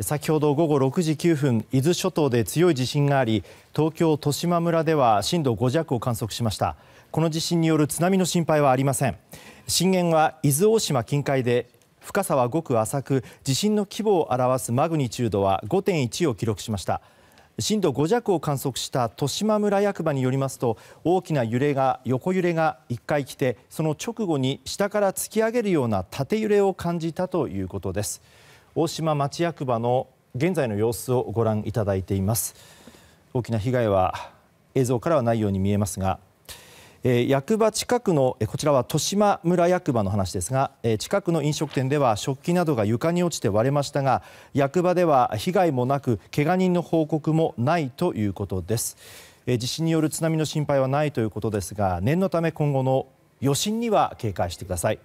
先ほど午後6時9分伊豆諸島で強い地震があり東京・豊島村では震度5弱を観測しましたこの地震による津波の心配はありません震源は伊豆大島近海で深さはごく浅く地震の規模を表すマグニチュードは5.1を記録しました震度5弱を観測した豊島村役場によりますと大きな揺れが横揺れが1回来てその直後に下から突き上げるような縦揺れを感じたということです。大島町役場の現在の様子をご覧いただいています。大きな被害は映像からはないように見えますがえ役場近くのこちらは十島村役場の話ですがえ近くの飲食店では食器などが床に落ちて割れましたが役場では被害もなくけが人の報告もないということです。え地震による津波の心配はないということですが念のため今後の余震には警戒してください。